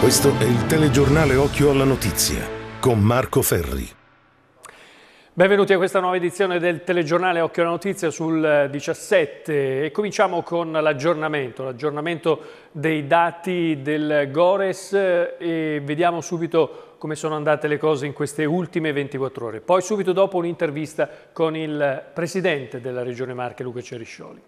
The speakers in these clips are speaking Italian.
Questo è il telegiornale Occhio alla Notizia con Marco Ferri. Benvenuti a questa nuova edizione del telegiornale Occhio alla Notizia sul 17 eh, e cominciamo con l'aggiornamento, l'aggiornamento dei dati del Gores eh, e vediamo subito come sono andate le cose in queste ultime 24 ore. Poi subito dopo un'intervista con il presidente della Regione Marche, Luca Ceriscioli.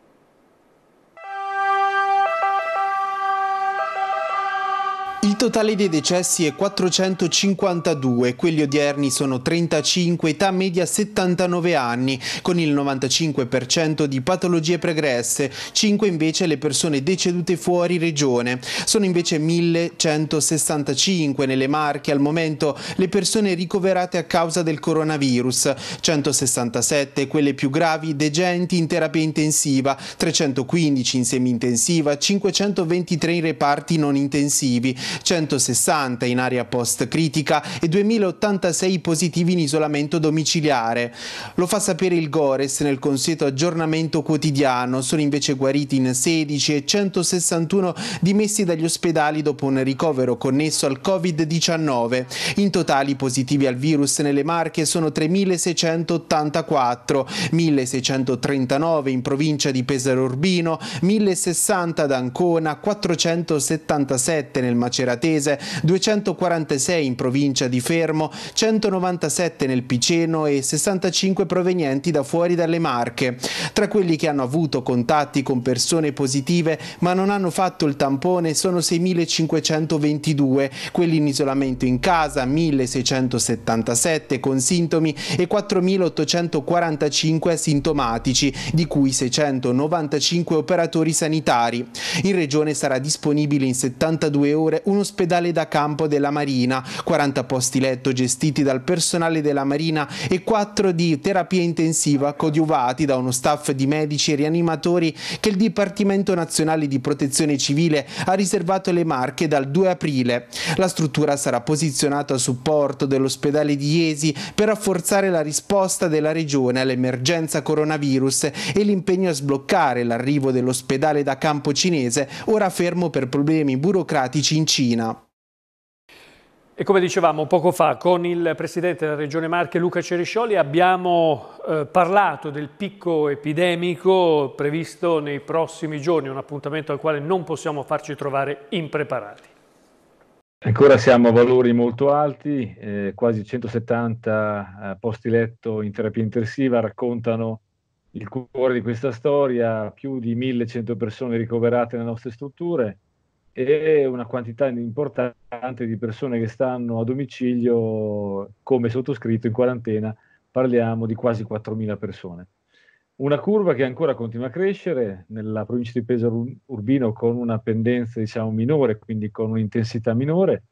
Il totale dei decessi è 452, quelli odierni sono 35, età media 79 anni, con il 95% di patologie pregresse, 5 invece le persone decedute fuori regione. Sono invece 1165 nelle Marche al momento le persone ricoverate a causa del coronavirus, 167 quelle più gravi degenti in terapia intensiva, 315 in semi-intensiva, 523 in reparti non intensivi, 160 in area post-critica e 2086 positivi in isolamento domiciliare. Lo fa sapere il Gores nel consueto aggiornamento quotidiano, sono invece guariti in 16 e 161 dimessi dagli ospedali dopo un ricovero connesso al Covid-19. In totale i positivi al virus nelle Marche sono 3.684, 1.639 in provincia di Pesaro Urbino, 1.060 ad Ancona, 477 nel Macedonia ceratese, 246 in provincia di Fermo, 197 nel Piceno e 65 provenienti da fuori dalle Marche. Tra quelli che hanno avuto contatti con persone positive ma non hanno fatto il tampone sono 6.522, quelli in isolamento in casa 1.677 con sintomi e 4.845 asintomatici, di cui 695 operatori sanitari. In regione sarà disponibile in 72 ore un ospedale da campo della Marina, 40 posti letto gestiti dal personale della Marina e 4 di terapia intensiva coadiuvati da uno staff di medici e rianimatori che il Dipartimento Nazionale di Protezione Civile ha riservato le Marche dal 2 aprile. La struttura sarà posizionata a supporto dell'ospedale di Iesi per rafforzare la risposta della Regione all'emergenza coronavirus e l'impegno a sbloccare l'arrivo dell'ospedale da campo cinese ora fermo per problemi burocratici in Cina. Cina. E come dicevamo poco fa con il Presidente della Regione Marche Luca Ceriscioli abbiamo eh, parlato del picco epidemico previsto nei prossimi giorni, un appuntamento al quale non possiamo farci trovare impreparati. Ancora siamo a valori molto alti, eh, quasi 170 eh, posti letto in terapia intensiva raccontano il cuore di questa storia, più di 1100 persone ricoverate nelle nostre strutture, e una quantità importante di persone che stanno a domicilio come sottoscritto in quarantena, parliamo di quasi 4.000 persone. Una curva che ancora continua a crescere nella provincia di Pesaro Urbino con una pendenza diciamo, minore, quindi con un'intensità minore,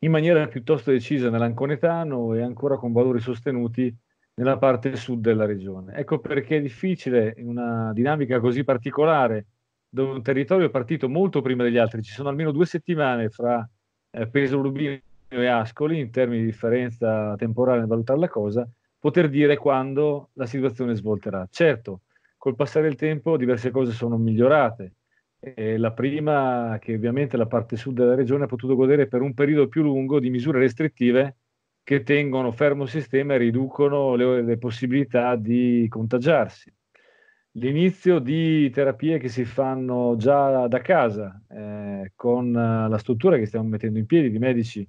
in maniera piuttosto decisa nell'Anconetano e ancora con valori sostenuti nella parte sud della regione. Ecco perché è difficile in una dinamica così particolare dove un territorio è partito molto prima degli altri. Ci sono almeno due settimane fra eh, Peso Lubino e Ascoli in termini di differenza temporale nel valutare la cosa, poter dire quando la situazione svolterà. Certo, col passare del tempo diverse cose sono migliorate. E la prima che ovviamente la parte sud della regione ha potuto godere per un periodo più lungo di misure restrittive che tengono fermo il sistema e riducono le, le possibilità di contagiarsi l'inizio di terapie che si fanno già da casa, eh, con eh, la struttura che stiamo mettendo in piedi di medici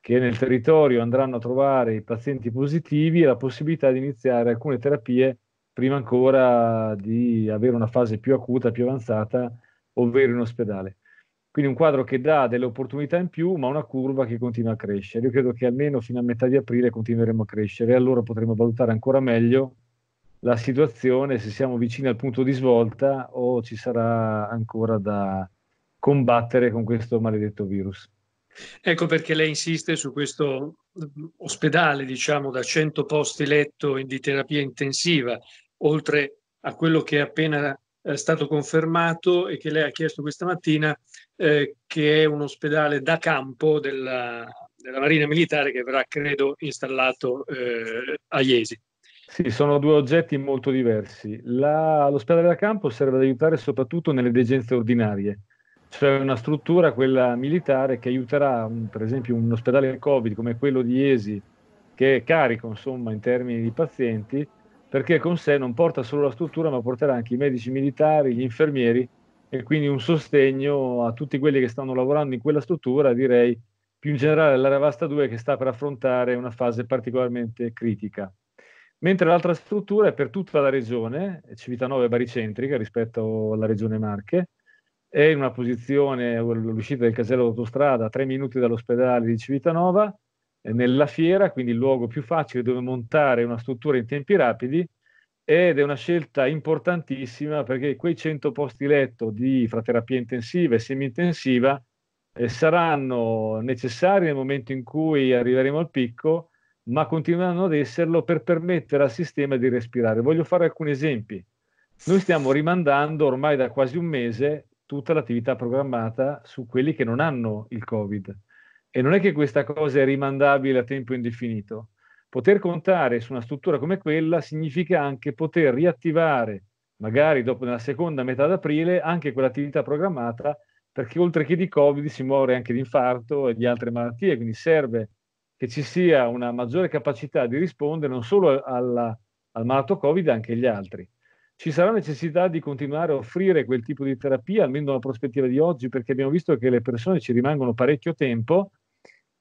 che nel territorio andranno a trovare i pazienti positivi e la possibilità di iniziare alcune terapie prima ancora di avere una fase più acuta, più avanzata, ovvero in ospedale. Quindi un quadro che dà delle opportunità in più, ma una curva che continua a crescere. Io credo che almeno fino a metà di aprile continueremo a crescere e allora potremo valutare ancora meglio la situazione, se siamo vicini al punto di svolta o ci sarà ancora da combattere con questo maledetto virus. Ecco perché lei insiste su questo ospedale, diciamo, da 100 posti letto di terapia intensiva, oltre a quello che è appena eh, stato confermato e che lei ha chiesto questa mattina, eh, che è un ospedale da campo della, della Marina Militare che verrà, credo, installato eh, a Iesi. Sì, sono due oggetti molto diversi. La, l'ospedale da campo serve ad aiutare soprattutto nelle degenze ordinarie, cioè una struttura, quella militare, che aiuterà un, mm, per esempio un ospedale Covid come quello di Esi, che è carico insomma, in termini di pazienti, perché con sé non porta solo la struttura, ma porterà anche i medici militari, gli infermieri e quindi un sostegno a tutti quelli che stanno lavorando in quella struttura, direi più in generale all'area Vasta 2 che sta per affrontare una fase particolarmente critica mentre l'altra struttura è per tutta la regione, Civitanova è baricentrica rispetto alla regione Marche, è in una posizione l'uscita del casello d'autostrada a tre minuti dall'ospedale di Civitanova, eh, nella fiera, quindi il luogo più facile dove montare una struttura in tempi rapidi ed è una scelta importantissima perché quei 100 posti letto di fraterapia intensiva e semi-intensiva eh, saranno necessari nel momento in cui arriveremo al picco ma continueranno ad esserlo per permettere al sistema di respirare. Voglio fare alcuni esempi. Noi stiamo rimandando ormai da quasi un mese tutta l'attività programmata su quelli che non hanno il Covid. E non è che questa cosa è rimandabile a tempo indefinito. Poter contare su una struttura come quella significa anche poter riattivare, magari dopo nella seconda metà d'aprile, anche quell'attività programmata, perché oltre che di Covid si muore anche di infarto e di altre malattie, quindi serve che ci sia una maggiore capacità di rispondere non solo alla, al malato Covid, anche agli altri. Ci sarà necessità di continuare a offrire quel tipo di terapia, almeno nella prospettiva di oggi, perché abbiamo visto che le persone ci rimangono parecchio tempo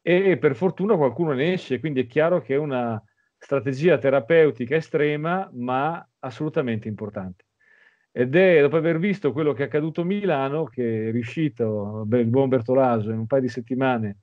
e per fortuna qualcuno ne esce, quindi è chiaro che è una strategia terapeutica estrema, ma assolutamente importante. Ed è dopo aver visto quello che è accaduto a Milano che è riuscito il buon Bertolaso in un paio di settimane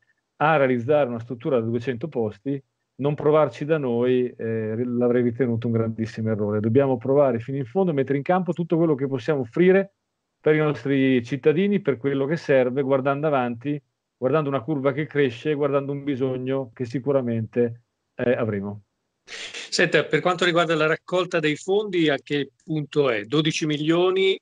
a realizzare una struttura da 200 posti, non provarci da noi eh, l'avrei ritenuto un grandissimo errore. Dobbiamo provare fino in fondo e mettere in campo tutto quello che possiamo offrire per i nostri cittadini, per quello che serve, guardando avanti, guardando una curva che cresce, guardando un bisogno che sicuramente eh, avremo. Senta, per quanto riguarda la raccolta dei fondi, a che punto è? 12 milioni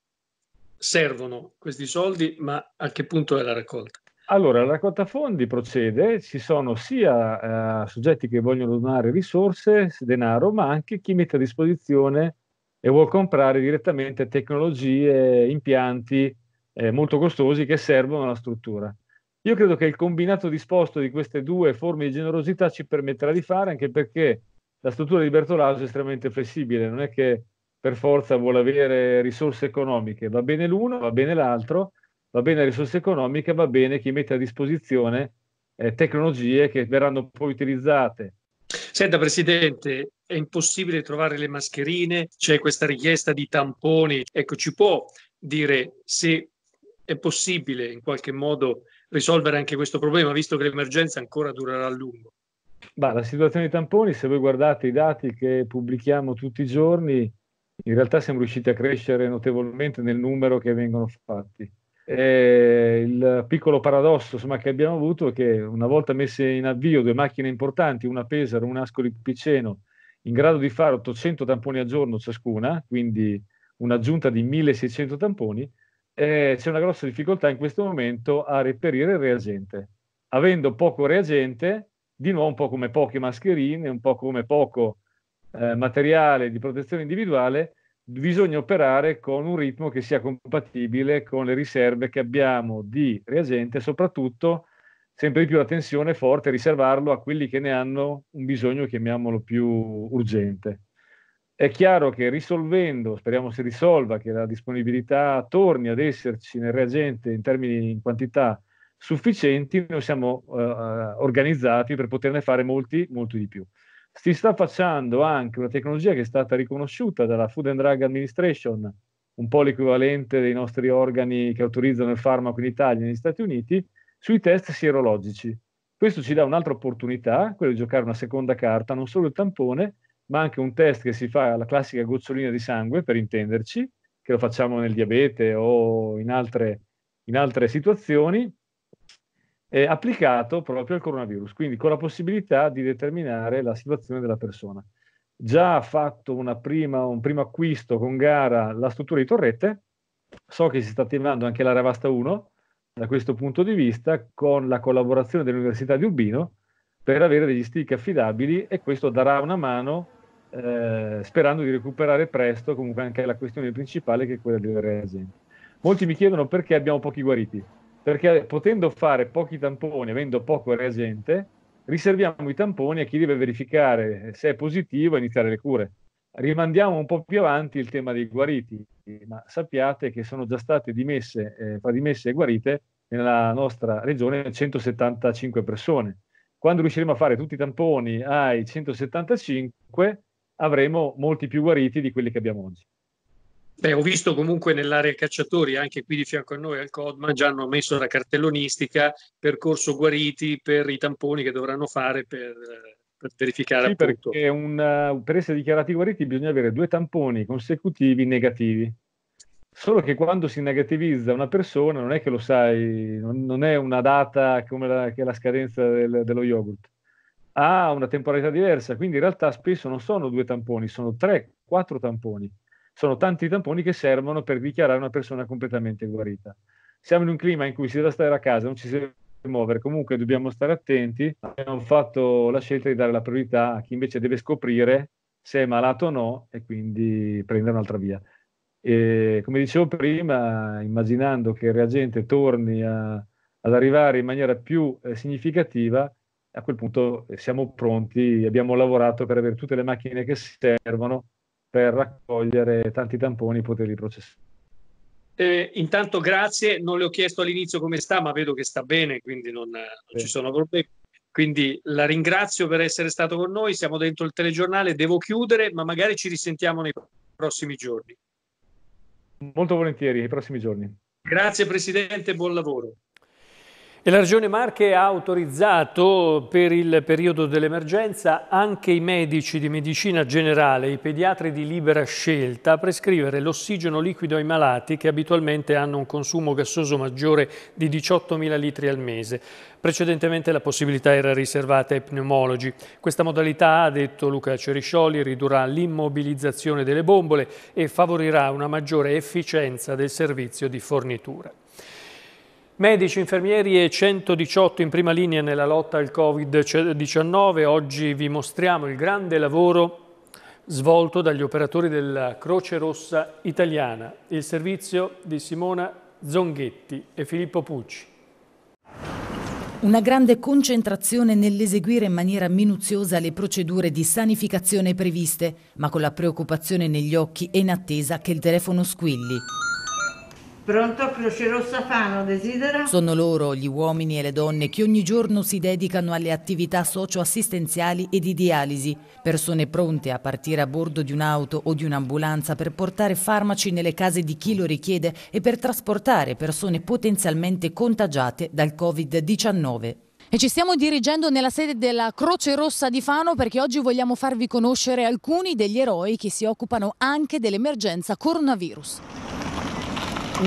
servono questi soldi, ma a che punto è la raccolta? Allora, la raccolta fondi procede, ci sono sia eh, soggetti che vogliono donare risorse, denaro, ma anche chi mette a disposizione e vuol comprare direttamente tecnologie, impianti eh, molto costosi che servono alla struttura. Io credo che il combinato disposto di queste due forme di generosità ci permetterà di fare, anche perché la struttura di Bertolaso è estremamente flessibile, non è che per forza vuole avere risorse economiche, va bene l'uno, va bene l'altro, va bene le risorse economiche, va bene chi mette a disposizione eh, tecnologie che verranno poi utilizzate. Senta Presidente, è impossibile trovare le mascherine, c'è questa richiesta di tamponi. Ecco, ci può dire se è possibile in qualche modo risolvere anche questo problema, visto che l'emergenza ancora durerà a lungo? Bah, la situazione dei tamponi, se voi guardate i dati che pubblichiamo tutti i giorni, in realtà siamo riusciti a crescere notevolmente nel numero che vengono fatti. Eh, il piccolo paradosso insomma, che abbiamo avuto è che una volta messe in avvio due macchine importanti, una Pesaro e un Ascoli Piceno, in grado di fare 800 tamponi al giorno ciascuna, quindi un'aggiunta di 1600 tamponi, eh, c'è una grossa difficoltà in questo momento a reperire il reagente. Avendo poco reagente, di nuovo un po' come poche mascherine, un po' come poco eh, materiale di protezione individuale, bisogna operare con un ritmo che sia compatibile con le riserve che abbiamo di reagente, soprattutto sempre di più la tensione forte riservarlo a quelli che ne hanno un bisogno, chiamiamolo più urgente. È chiaro che risolvendo, speriamo si risolva, che la disponibilità torni ad esserci nel reagente in termini in quantità sufficienti, noi siamo eh, eh, organizzati per poterne fare molti, molti di più si sta facendo anche una tecnologia che è stata riconosciuta dalla Food and Drug Administration, un po' l'equivalente dei nostri organi che autorizzano il farmaco in Italia e negli Stati Uniti, sui test sierologici. Questo ci dà un'altra opportunità, quella di giocare una seconda carta, non solo il tampone, ma anche un test che si fa alla classica gocciolina di sangue, per intenderci, che lo facciamo nel diabete o in altre, in altre situazioni, eh, applicato proprio al coronavirus, quindi con la possibilità di determinare la situazione della persona. Già ha fatto prima, un primo acquisto con gara la struttura di Torrette, so che si sta attivando anche l'area Vasta 1 da questo punto di vista con la collaborazione dell'Università di Urbino per avere degli stick affidabili e questo darà una mano eh, sperando di recuperare presto comunque anche la questione principale che è quella delle reagenti. Molti mi chiedono perché abbiamo pochi guariti perché potendo fare pochi tamponi, avendo poco reagente, riserviamo i tamponi a chi deve verificare se è positivo e iniziare le cure. Rimandiamo un po' più avanti il tema dei guariti, ma sappiate che sono già state dimesse, eh, fra dimesse e guarite nella nostra regione 175 persone. Quando riusciremo a fare tutti i tamponi ai 175, avremo molti più guariti di quelli che abbiamo oggi. Beh, ho visto comunque nell'area cacciatori, anche qui di fianco a noi al Codman, già hanno messo la cartellonistica percorso guariti per i tamponi che dovranno fare per, per verificare sì, appunto. Perché una, eh, per essere dichiarati guariti bisogna avere due tamponi consecutivi negativi. Solo che quando si negativizza una persona non è che lo sai, non, non è una data come la, che è la scadenza del, dello yogurt, ha una temporalità diversa, quindi in realtà spesso non sono due tamponi, sono tre, quattro tamponi sono tanti i tamponi che servono per dichiarare una persona completamente guarita. Siamo in un clima in cui si deve stare a casa, non ci si deve muovere, comunque dobbiamo stare attenti. Abbiamo fatto la scelta di dare la priorità a chi invece deve scoprire se è malato o no e quindi prendere un'altra via. E come dicevo prima, immaginando che il reagente torni a, ad arrivare in maniera più eh, significativa, a quel punto siamo pronti, abbiamo lavorato per avere tutte le macchine che servono per raccogliere tanti tamponi e poterli processare. Eh, intanto grazie, non le ho chiesto all'inizio come sta, ma vedo che sta bene, quindi non, non ci sono problemi. Quindi la ringrazio per essere stato con noi, siamo dentro il telegiornale, devo chiudere, ma magari ci risentiamo nei prossimi giorni. Molto volentieri, nei prossimi giorni. Grazie Presidente, buon lavoro. E la Regione Marche ha autorizzato per il periodo dell'emergenza anche i medici di medicina generale, i pediatri di libera scelta, a prescrivere l'ossigeno liquido ai malati che abitualmente hanno un consumo gassoso maggiore di 18.000 litri al mese. Precedentemente la possibilità era riservata ai pneumologi. Questa modalità, ha detto Luca Ceriscioli, ridurrà l'immobilizzazione delle bombole e favorirà una maggiore efficienza del servizio di fornitura. Medici, infermieri e 118 in prima linea nella lotta al Covid-19. Oggi vi mostriamo il grande lavoro svolto dagli operatori della Croce Rossa Italiana, il servizio di Simona Zonghetti e Filippo Pucci. Una grande concentrazione nell'eseguire in maniera minuziosa le procedure di sanificazione previste, ma con la preoccupazione negli occhi e in attesa che il telefono squilli. Pronto, Croce Rossa Fano, desidera? Sono loro gli uomini e le donne che ogni giorno si dedicano alle attività socioassistenziali e di dialisi, persone pronte a partire a bordo di un'auto o di un'ambulanza per portare farmaci nelle case di chi lo richiede e per trasportare persone potenzialmente contagiate dal Covid-19. E ci stiamo dirigendo nella sede della Croce Rossa di Fano perché oggi vogliamo farvi conoscere alcuni degli eroi che si occupano anche dell'emergenza coronavirus.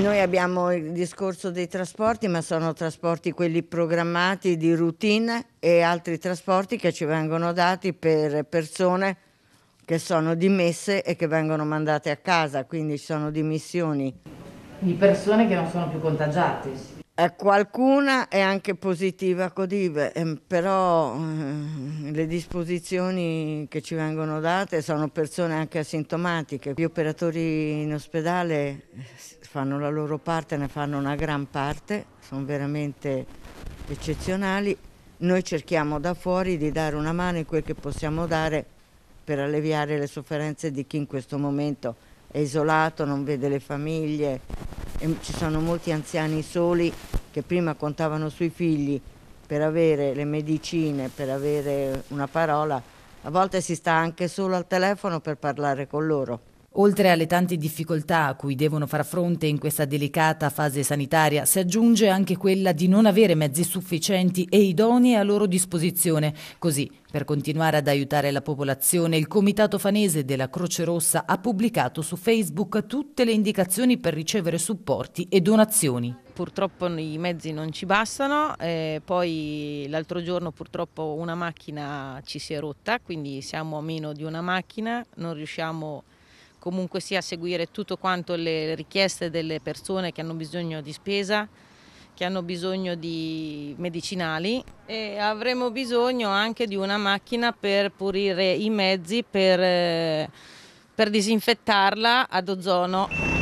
Noi abbiamo il discorso dei trasporti, ma sono trasporti quelli programmati di routine e altri trasporti che ci vengono dati per persone che sono dimesse e che vengono mandate a casa, quindi ci sono dimissioni. Di persone che non sono più contagiate. sì. Eh, qualcuna è anche positiva Codive, eh, però eh, le disposizioni che ci vengono date sono persone anche asintomatiche. Gli operatori in ospedale fanno la loro parte, ne fanno una gran parte, sono veramente eccezionali. Noi cerchiamo da fuori di dare una mano in quel che possiamo dare per alleviare le sofferenze di chi in questo momento è è isolato, non vede le famiglie, e ci sono molti anziani soli che prima contavano sui figli per avere le medicine, per avere una parola, a volte si sta anche solo al telefono per parlare con loro. Oltre alle tante difficoltà a cui devono far fronte in questa delicata fase sanitaria, si aggiunge anche quella di non avere mezzi sufficienti e idonei a loro disposizione. Così, per continuare ad aiutare la popolazione, il Comitato Fanese della Croce Rossa ha pubblicato su Facebook tutte le indicazioni per ricevere supporti e donazioni. Purtroppo i mezzi non ci bastano, eh, poi l'altro giorno purtroppo una macchina ci si è rotta, quindi siamo a meno di una macchina, non riusciamo a comunque sia seguire tutto quanto le richieste delle persone che hanno bisogno di spesa, che hanno bisogno di medicinali e avremo bisogno anche di una macchina per pulire i mezzi, per, eh, per disinfettarla ad ozono.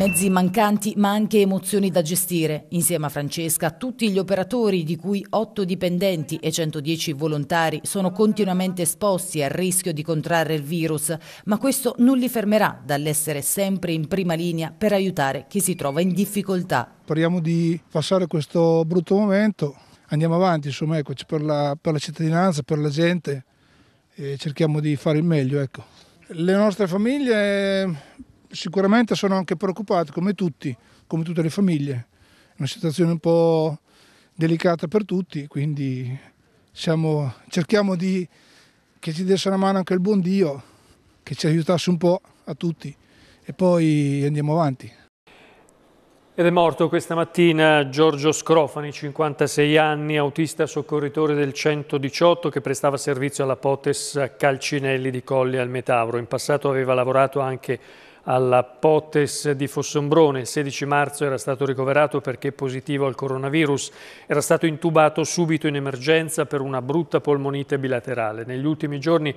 Mezzi mancanti ma anche emozioni da gestire. Insieme a Francesca tutti gli operatori, di cui 8 dipendenti e 110 volontari, sono continuamente esposti al rischio di contrarre il virus, ma questo non li fermerà dall'essere sempre in prima linea per aiutare chi si trova in difficoltà. Speriamo di passare questo brutto momento, andiamo avanti insomma, ecco, per, la, per, la, cittadinanza, per la gente e cerchiamo di fare il meglio. Ecco. Le nostre famiglie sicuramente sono anche preoccupato come tutti, come tutte le famiglie. È una situazione un po' delicata per tutti, quindi siamo, cerchiamo di, che ci desse una mano anche il buon Dio, che ci aiutasse un po' a tutti e poi andiamo avanti. Ed è morto questa mattina Giorgio Scrofani, 56 anni, autista soccorritore del 118 che prestava servizio alla Potes Calcinelli di Colli al Metavro. In passato aveva lavorato anche alla Potes di Fossombrone. Il 16 marzo era stato ricoverato perché positivo al coronavirus. Era stato intubato subito in emergenza per una brutta polmonite bilaterale. Negli ultimi giorni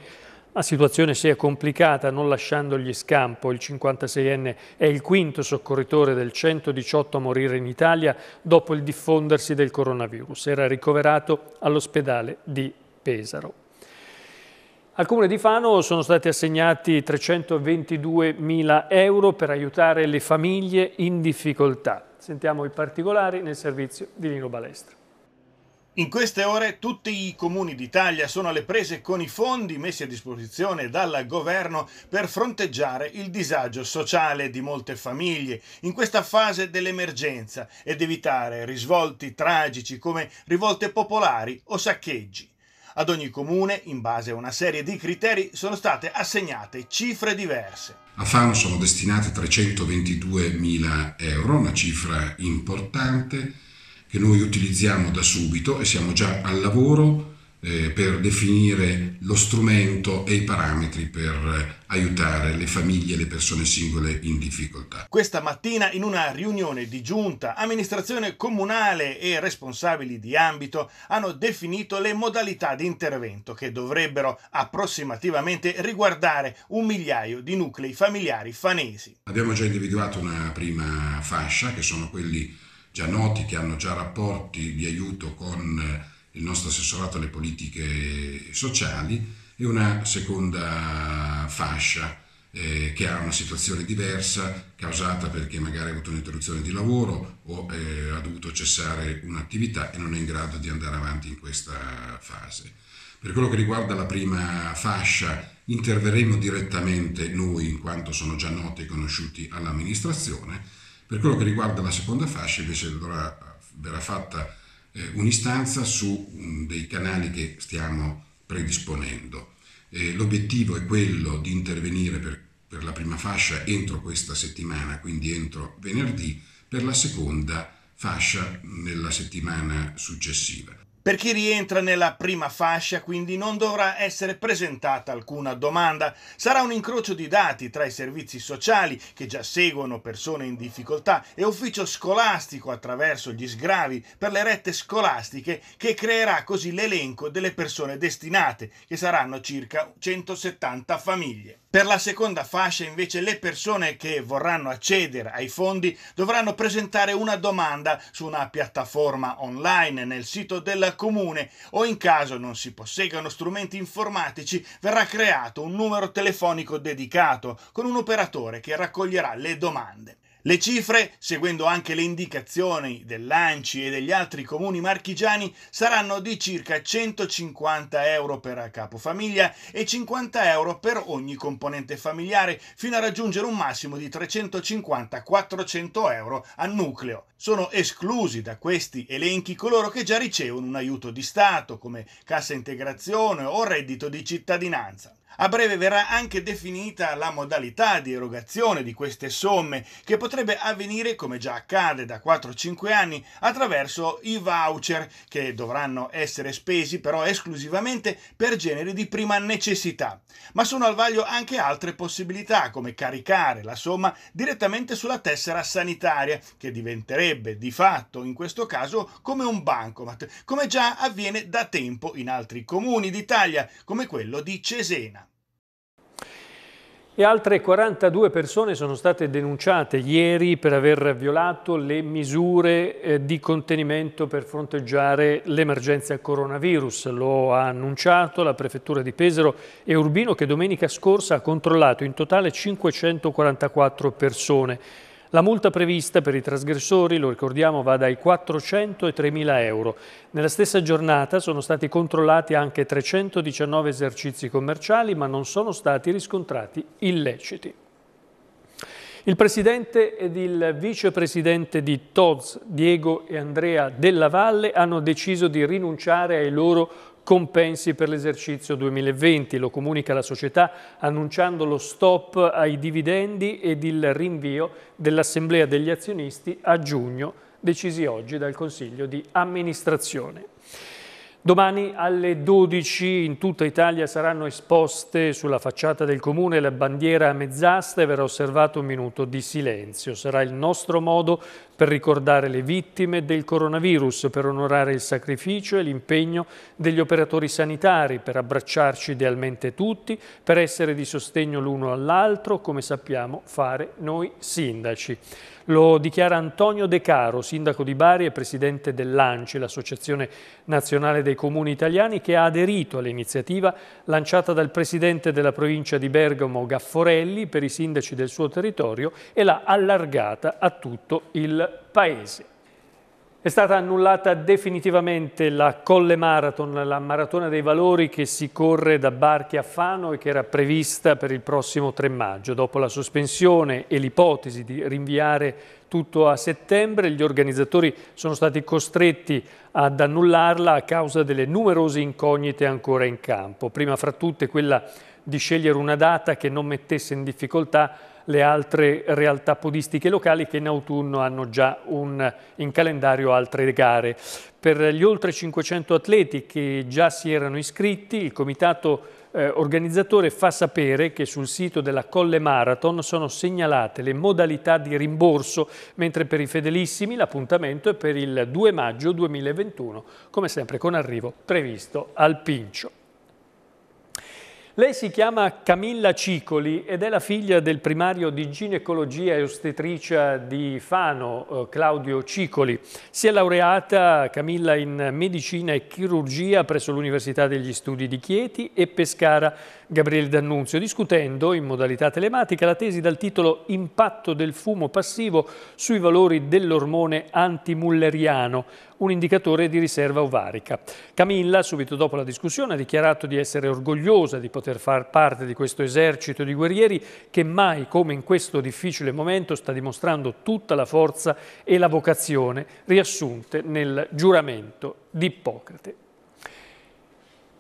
la situazione si è complicata, non lasciandogli scampo. Il 56enne è il quinto soccorritore del 118 a morire in Italia dopo il diffondersi del coronavirus. Era ricoverato all'ospedale di Pesaro. Al Comune di Fano sono stati assegnati 322 mila euro per aiutare le famiglie in difficoltà. Sentiamo i particolari nel servizio di Lino Balestra. In queste ore tutti i comuni d'Italia sono alle prese con i fondi messi a disposizione dal governo per fronteggiare il disagio sociale di molte famiglie in questa fase dell'emergenza ed evitare risvolti tragici come rivolte popolari o saccheggi. Ad ogni comune, in base a una serie di criteri, sono state assegnate cifre diverse. A Fano sono destinate 322.000 euro, una cifra importante che noi utilizziamo da subito e siamo già al lavoro eh, per definire lo strumento e i parametri per eh, aiutare le famiglie e le persone singole in difficoltà. Questa mattina in una riunione di giunta, amministrazione comunale e responsabili di ambito hanno definito le modalità di intervento che dovrebbero approssimativamente riguardare un migliaio di nuclei familiari fanesi. Abbiamo già individuato una prima fascia che sono quelli già noti che hanno già rapporti di aiuto con eh, il nostro assessorato alle politiche sociali e una seconda fascia eh, che ha una situazione diversa causata perché magari ha avuto un'interruzione di lavoro o eh, ha dovuto cessare un'attività e non è in grado di andare avanti in questa fase. Per quello che riguarda la prima fascia, interverremo direttamente noi in quanto sono già noti e conosciuti all'amministrazione. Per quello che riguarda la seconda fascia invece verrà fatta eh, un'istanza su mh, mm, dei canali che stiamo predisponendo. Eh, l'obiettivo è quello di intervenire per, per, la prima fascia entro questa settimana, quindi entro venerdì, per la seconda fascia nella settimana successiva. Per chi rientra nella prima fascia, quindi, non dovrà essere presentata alcuna domanda. Sarà un incrocio di dati tra i servizi sociali, che già seguono persone in difficoltà, e ufficio scolastico attraverso gli sgravi per le rette scolastiche, che creerà così l'elenco delle persone destinate, che saranno circa 170 famiglie. Per la seconda fascia invece le persone che vorranno accedere ai fondi dovranno presentare una domanda su una piattaforma online nel sito del comune o in caso non si possegano strumenti informatici verrà creato un numero telefonico dedicato con un operatore che raccoglierà le domande. Le cifre, seguendo anche le indicazioni dell'ANCI e degli altri comuni marchigiani, saranno di circa 150 euro per capofamiglia e 50 euro per ogni componente familiare, fino a raggiungere un massimo di 350-400 euro a nucleo. Sono esclusi da questi elenchi coloro che già ricevono un aiuto di Stato, come cassa integrazione o reddito di cittadinanza. A breve verrà anche definita la modalità di erogazione di queste somme, che potrebbe avvenire, come già accade da 4-5 anni, attraverso i voucher, che dovranno essere spesi però esclusivamente per generi di prima necessità. Ma sono al vaglio anche altre possibilità, come caricare la somma direttamente sulla tessera sanitaria, che diventerebbe di fatto in questo caso come un bancomat, come già avviene da tempo in altri comuni d'Italia, come quello di Cesena. E altre 42 persone sono state denunciate ieri per aver violato le misure eh, di contenimento per fronteggiare l'emergenza coronavirus. Lo ha annunciato la Prefettura di Pesaro e Urbino che domenica scorsa ha controllato in totale 544 persone. La multa prevista per i trasgressori, lo ricordiamo, va dai 400 ai 3.000 euro. Nella stessa giornata sono stati controllati anche 319 esercizi commerciali, ma non sono stati riscontrati illeciti. Il presidente ed il vicepresidente di TOZ, Diego e Andrea Della Valle, hanno deciso di rinunciare ai loro compensi per l'esercizio 2020. Lo comunica la società annunciando lo stop ai dividendi ed il rinvio dell'Assemblea degli azionisti a giugno, decisi oggi dal Consiglio di amministrazione. Domani alle 12 in tutta Italia saranno esposte sulla facciata del comune la bandiera a mezz'asta e verrà osservato un minuto di silenzio. Sarà il nostro modo per ricordare le vittime del coronavirus, per onorare il sacrificio e l'impegno degli operatori sanitari, per abbracciarci idealmente tutti, per essere di sostegno l'uno all'altro, come sappiamo fare noi sindaci. Lo dichiara Antonio De Caro, sindaco di Bari e presidente dell'ANCI, l'Associazione Nazionale dei Comuni Italiani, che ha aderito all'iniziativa lanciata dal presidente della provincia di Bergamo, Gafforelli, per i sindaci del suo territorio e l'ha allargata a tutto il paese. È stata annullata definitivamente la Colle Marathon, la maratona dei valori che si corre da Barchi a Fano e che era prevista per il prossimo 3 maggio. Dopo la sospensione e l'ipotesi di rinviare tutto a settembre, gli organizzatori sono stati costretti ad annullarla a causa delle numerose incognite ancora in campo. Prima fra tutte quella di scegliere una data che non mettesse in difficoltà le altre realtà podistiche locali che in autunno hanno già un, in calendario altre gare. Per gli oltre 500 atleti che già si erano iscritti, il comitato eh, organizzatore fa sapere che sul sito della Colle Marathon sono segnalate le modalità di rimborso, mentre per i fedelissimi l'appuntamento è per il 2 maggio 2021, come sempre con arrivo previsto al Pincio. Lei si chiama Camilla Cicoli ed è la figlia del primario di ginecologia e ostetricia di Fano, eh, Claudio Cicoli. Si è laureata Camilla in medicina e chirurgia presso l'Università degli Studi di Chieti e Pescara Gabriele D'Annunzio, discutendo in modalità telematica la tesi dal titolo Impatto del fumo passivo sui valori dell'ormone antimulleriano, un indicatore di riserva ovarica. Camilla, subito dopo la discussione, ha dichiarato di essere orgogliosa di poter far parte di questo esercito di guerrieri che mai come in questo difficile momento sta dimostrando tutta la forza e la vocazione riassunte nel giuramento di Ippocrate.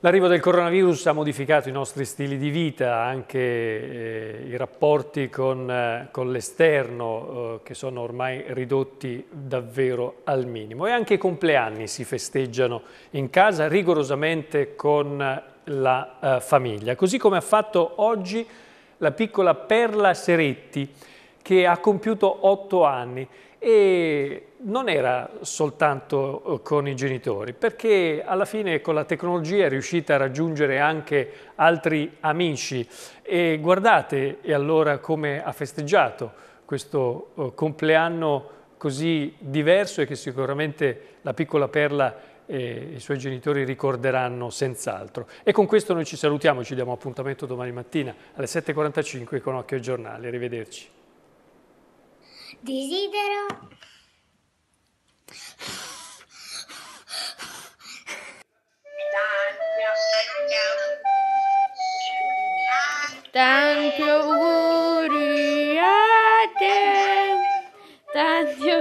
L'arrivo del coronavirus ha modificato i nostri stili di vita, anche eh, i rapporti con, eh, con l'esterno eh, che sono ormai ridotti davvero al minimo e anche i compleanni si festeggiano in casa rigorosamente con eh, la eh, famiglia, così come ha fatto oggi la piccola Perla Seretti che ha compiuto otto anni e non era soltanto eh, con i genitori, perché alla fine con la tecnologia è riuscita a raggiungere anche altri amici e guardate e allora come ha festeggiato questo eh, compleanno così diverso e che sicuramente la piccola Perla e i suoi genitori ricorderanno senz'altro. E con questo noi ci salutiamo, e ci diamo appuntamento domani mattina alle 7.45 con Occhio Giornale. Arrivederci. Desidero Thank you, Guri. Thank you,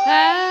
Guri.